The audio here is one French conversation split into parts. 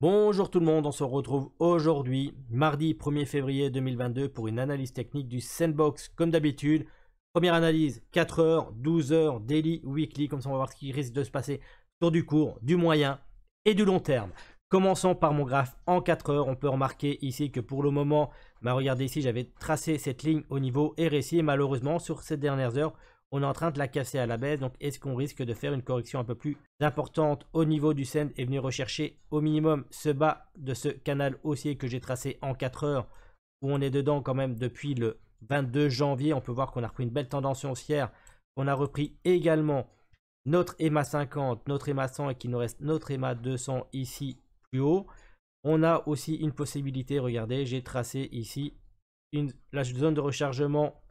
Bonjour tout le monde, on se retrouve aujourd'hui, mardi 1er février 2022, pour une analyse technique du Sandbox, comme d'habitude. Première analyse, 4 heures, 12 heures, daily, weekly, comme ça on va voir ce qui risque de se passer sur du court, du moyen et du long terme. Commençons par mon graphe en 4 heures, on peut remarquer ici que pour le moment, ma bah, regardez ici, j'avais tracé cette ligne au niveau RSI et malheureusement sur ces dernières heures, on est en train de la casser à la baisse. Donc est-ce qu'on risque de faire une correction un peu plus importante au niveau du send et venir rechercher au minimum ce bas de ce canal haussier que j'ai tracé en 4 heures où on est dedans quand même depuis le 22 janvier. On peut voir qu'on a repris une belle tendance haussière. On a repris également notre EMA 50, notre EMA 100 et qu'il nous reste notre EMA 200 ici plus haut. On a aussi une possibilité, regardez, j'ai tracé ici une, la zone de rechargement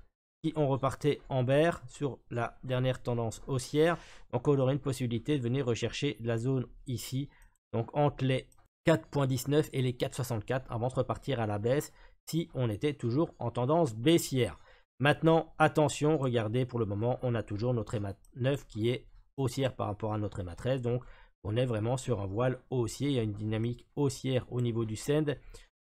si on repartait en vert sur la dernière tendance haussière. Donc on aurait une possibilité de venir rechercher la zone ici, donc entre les 4.19 et les 4.64 avant de repartir à la baisse si on était toujours en tendance baissière. Maintenant, attention, regardez, pour le moment, on a toujours notre EMA 9 qui est haussière par rapport à notre EMA 13. Donc, on est vraiment sur un voile haussier. Il y a une dynamique haussière au niveau du send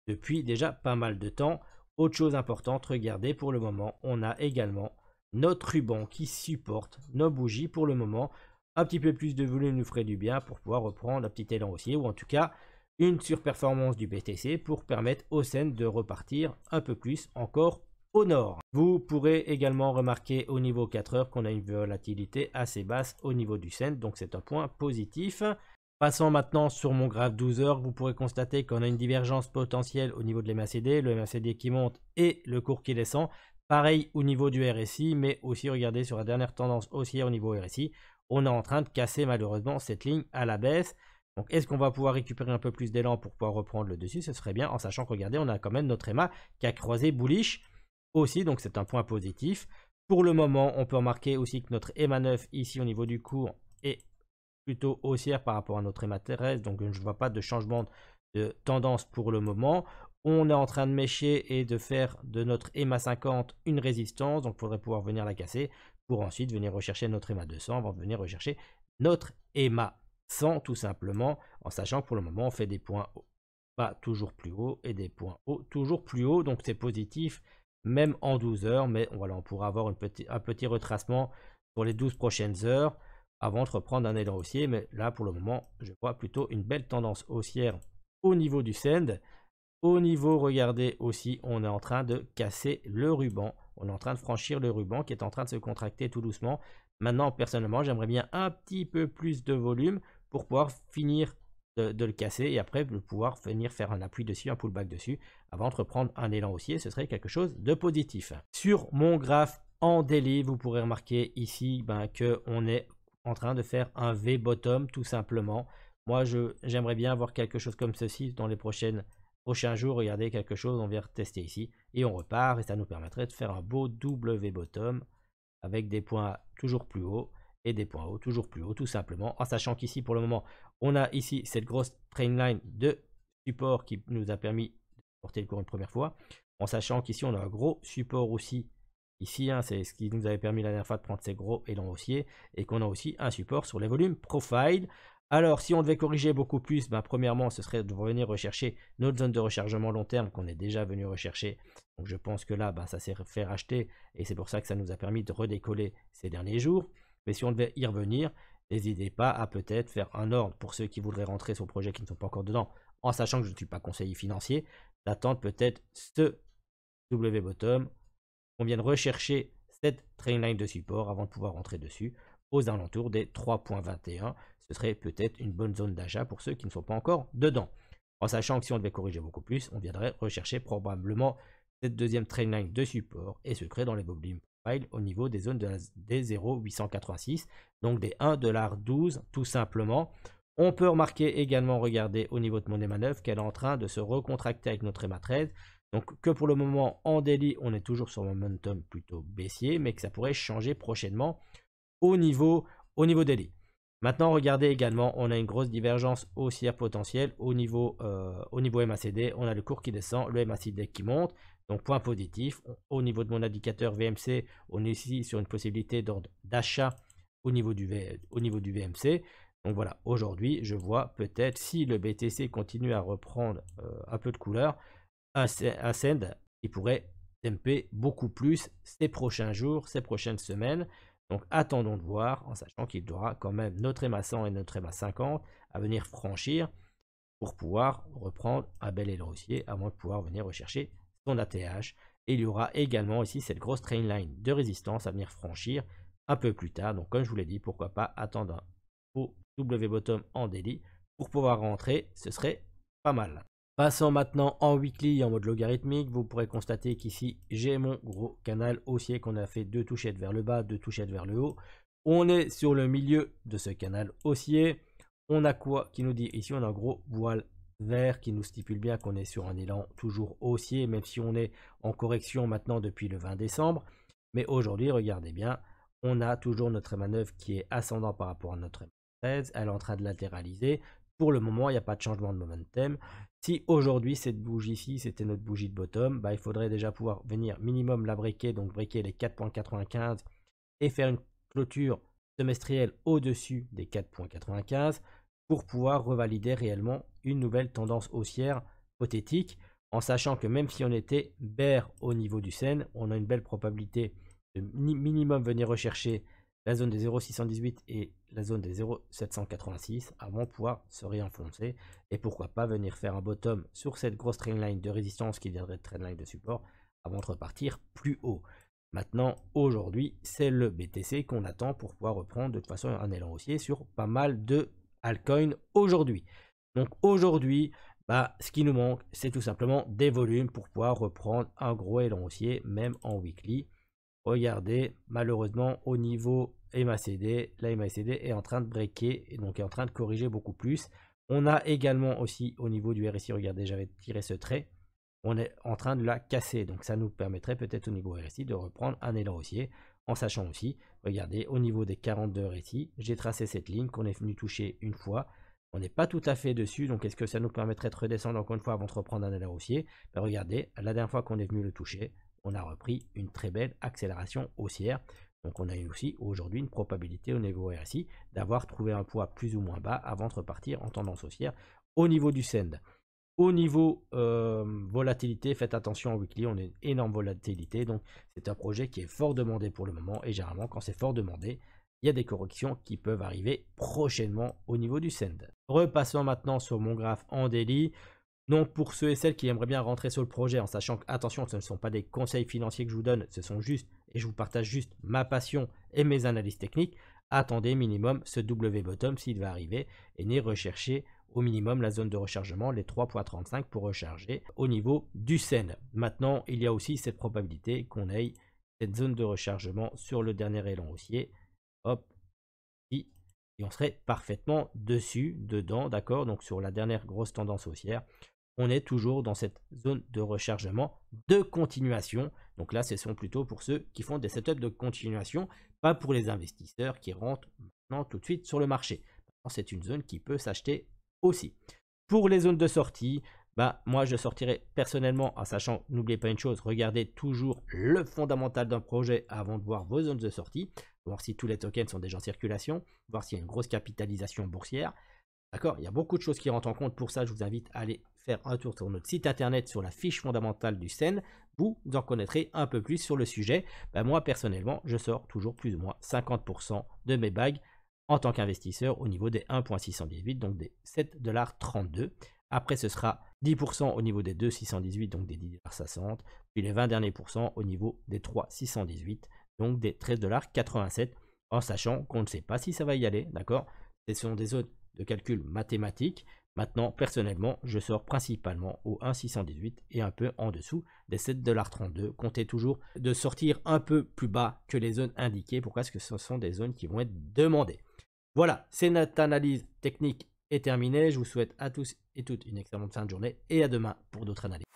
depuis déjà pas mal de temps. Autre chose importante, regardez, pour le moment, on a également notre ruban qui supporte nos bougies pour le moment. Un petit peu plus de volume nous ferait du bien pour pouvoir reprendre un petit élan haussier ou en tout cas une surperformance du BTC pour permettre au Sen de repartir un peu plus encore au nord. Vous pourrez également remarquer au niveau 4 heures qu'on a une volatilité assez basse au niveau du scène, donc c'est un point positif. Passons maintenant sur mon graphe 12 heures, vous pourrez constater qu'on a une divergence potentielle au niveau de l'MACD, le MACD qui monte et le cours qui descend. Pareil au niveau du RSI, mais aussi regardez sur la dernière tendance haussière au niveau RSI, on est en train de casser malheureusement cette ligne à la baisse. Donc est-ce qu'on va pouvoir récupérer un peu plus d'élan pour pouvoir reprendre le dessus Ce serait bien en sachant que regardez, on a quand même notre EMA qui a croisé bullish aussi, donc c'est un point positif. Pour le moment, on peut remarquer aussi que notre EMA 9 ici au niveau du cours est plutôt haussière par rapport à notre terrestre, donc je ne vois pas de changement de tendance pour le moment. On est en train de mécher et de faire de notre EMA 50 une résistance, donc il faudrait pouvoir venir la casser pour ensuite venir rechercher notre EMA 200 avant de venir rechercher notre EMA 100 tout simplement, en sachant que pour le moment on fait des points hauts pas toujours plus haut et des points hauts toujours plus haut, donc c'est positif même en 12 heures, mais voilà, on pourra avoir petit, un petit retracement pour les 12 prochaines heures avant de reprendre un élan haussier. Mais là, pour le moment, je vois plutôt une belle tendance haussière au niveau du send. Au niveau, regardez aussi, on est en train de casser le ruban. On est en train de franchir le ruban qui est en train de se contracter tout doucement. Maintenant, personnellement, j'aimerais bien un petit peu plus de volume pour pouvoir finir de, le casser et après pouvoir venir faire un appui dessus, un pullback dessus, avant de reprendre un élan haussier, ce serait quelque chose de positif. Sur mon graphe en délai, vous pourrez remarquer ici ben, que on est en train de faire un V bottom tout simplement. Moi, j'aimerais bien avoir quelque chose comme ceci dans les prochaines, prochains jours. Regardez quelque chose, on vient tester ici et on repart et ça nous permettrait de faire un beau double V bottom avec des points toujours plus hauts et des points hauts toujours plus hauts tout simplement. En sachant qu'ici pour le moment, on a ici cette grosse train line de support qui nous a permis de porter le cours une première fois. En sachant qu'ici on a un gros support aussi Ici, hein, c'est ce qui nous avait permis la dernière fois de prendre ces gros élans haussiers et qu'on a aussi un support sur les volumes profile. Alors, si on devait corriger beaucoup plus, ben, premièrement, ce serait de revenir rechercher notre zone de rechargement long terme qu'on est déjà venu rechercher. Donc, je pense que là, ben, ça s'est fait racheter et c'est pour ça que ça nous a permis de redécoller ces derniers jours. Mais si on devait y revenir, n'hésitez pas à peut-être faire un ordre pour ceux qui voudraient rentrer sur le projet qui ne sont pas encore dedans, en sachant que je ne suis pas conseiller financier, d'attendre peut-être ce W bottom on vient de rechercher cette trainline de support avant de pouvoir rentrer dessus aux alentours des 3.21. Ce serait peut-être une bonne zone d'achat pour ceux qui ne sont pas encore dedans. En sachant que si on devait corriger beaucoup plus, on viendrait rechercher probablement cette deuxième trainline de support et se créer dans les volumes pile au niveau des zones de la, des 0,886, donc des 1,12$ tout simplement. On peut remarquer également, regardez au niveau de mon EMA qu'elle est en train de se recontracter avec notre EMA 13. Donc que pour le moment en daily on est toujours sur un momentum plutôt baissier, mais que ça pourrait changer prochainement au niveau, au niveau daily. Maintenant regardez également, on a une grosse divergence haussière potentielle au niveau, euh, au niveau MACD, on a le cours qui descend, le MACD qui monte, donc point positif. Au niveau de mon indicateur VMC, on est ici sur une possibilité d'ordre d'achat au, niveau du au niveau du VMC. Donc voilà, aujourd'hui je vois peut-être si le BTC continue à reprendre euh, un peu de couleur, Ascend qui pourrait temper beaucoup plus ces prochains jours, ces prochaines semaines. Donc attendons de voir, en sachant qu'il aura quand même notre EMA 100 et notre EMA 50 à venir franchir pour pouvoir reprendre un bel le rossier avant de pouvoir venir rechercher son ATH. Et il y aura également ici cette grosse train line de résistance à venir franchir un peu plus tard. Donc comme je vous l'ai dit, pourquoi pas attendre un W bottom en daily pour pouvoir rentrer, ce serait pas mal. Passons maintenant en weekly en mode logarithmique, vous pourrez constater qu'ici j'ai mon gros canal haussier qu'on a fait deux touchettes vers le bas, deux touchettes vers le haut. On est sur le milieu de ce canal haussier. On a quoi qui nous dit ici on a un gros voile vert qui nous stipule bien qu'on est sur un élan toujours haussier même si on est en correction maintenant depuis le 20 décembre. Mais aujourd'hui regardez bien, on a toujours notre manœuvre qui est ascendant par rapport à notre 13, elle est en train de latéraliser. Pour le moment, il n'y a pas de changement de momentum. Si aujourd'hui, cette bougie ici, c'était notre bougie de bottom, bah, il faudrait déjà pouvoir venir minimum la briquer, donc briquer les 4.95 et faire une clôture semestrielle au-dessus des 4.95 pour pouvoir revalider réellement une nouvelle tendance haussière hypothétique en sachant que même si on était bear au niveau du Seine, on a une belle probabilité de minimum venir rechercher la zone des 0,618 et la zone des 0,786 avant de pouvoir se réenfoncer et pourquoi pas venir faire un bottom sur cette grosse trendline de résistance qui viendrait de de support avant de repartir plus haut. Maintenant, aujourd'hui, c'est le BTC qu'on attend pour pouvoir reprendre de toute façon un élan haussier sur pas mal de altcoins aujourd'hui. Donc aujourd'hui, bah, ce qui nous manque, c'est tout simplement des volumes pour pouvoir reprendre un gros élan haussier, même en weekly. Regardez, malheureusement, au niveau MACD, la MACD est en train de breaker et donc est en train de corriger beaucoup plus. On a également aussi au niveau du RSI, regardez, j'avais tiré ce trait, on est en train de la casser. Donc ça nous permettrait peut-être au niveau RSI de reprendre un élan haussier. En sachant aussi, regardez, au niveau des 42 RSI, j'ai tracé cette ligne qu'on est venu toucher une fois. On n'est pas tout à fait dessus, donc est-ce que ça nous permettrait de redescendre encore une fois avant de reprendre un élan haussier ben, Regardez, la dernière fois qu'on est venu le toucher, on a repris une très belle accélération haussière. Donc on a eu aussi aujourd'hui une probabilité au niveau RSI d'avoir trouvé un poids plus ou moins bas avant de repartir en tendance haussière au niveau du send. Au niveau euh, volatilité, faites attention au weekly, on a une énorme volatilité, donc c'est un projet qui est fort demandé pour le moment, et généralement quand c'est fort demandé, il y a des corrections qui peuvent arriver prochainement au niveau du send. Repassons maintenant sur mon graphe en daily. Donc pour ceux et celles qui aimeraient bien rentrer sur le projet en sachant que attention, ce ne sont pas des conseils financiers que je vous donne, ce sont juste et je vous partage juste ma passion et mes analyses techniques, attendez minimum ce W bottom s'il va arriver et n'y recherchez au minimum la zone de rechargement, les 3.35 pour recharger au niveau du SEN. Maintenant, il y a aussi cette probabilité qu'on aille cette zone de rechargement sur le dernier élan haussier. Hop, et on serait parfaitement dessus, dedans, d'accord Donc sur la dernière grosse tendance haussière, on est toujours dans cette zone de rechargement de continuation. Donc là, ce sont plutôt pour ceux qui font des setups de continuation, pas pour les investisseurs qui rentrent maintenant tout de suite sur le marché. C'est une zone qui peut s'acheter aussi. Pour les zones de sortie, bah, moi je sortirai personnellement en sachant, n'oubliez pas une chose, regardez toujours le fondamental d'un projet avant de voir vos zones de sortie, voir si tous les tokens sont déjà en circulation, voir s'il y a une grosse capitalisation boursière. D'accord Il y a beaucoup de choses qui rentrent en compte, pour ça je vous invite à aller faire un tour sur notre site internet sur la fiche fondamentale du SEN, vous en connaîtrez un peu plus sur le sujet. Bah, moi, personnellement, je sors toujours plus ou moins 50% de mes bagues en tant qu'investisseur au niveau des 1.618, donc des 7,32$. Après, ce sera 10% au niveau des 2,618, donc des 10,60$, puis les 20 derniers au niveau des 3,618, donc des 13,87$, en sachant qu'on ne sait pas si ça va y aller, d'accord Ce sont des zones de calcul mathématiques. Maintenant, personnellement, je sors principalement au 1,618 et un peu en dessous des 7,32$. Comptez toujours de sortir un peu plus bas que les zones indiquées. Pourquoi Est-ce que ce sont des zones qui vont être demandées. Voilà, c'est notre analyse technique est terminée. Je vous souhaite à tous et toutes une excellente fin de journée et à demain pour d'autres analyses.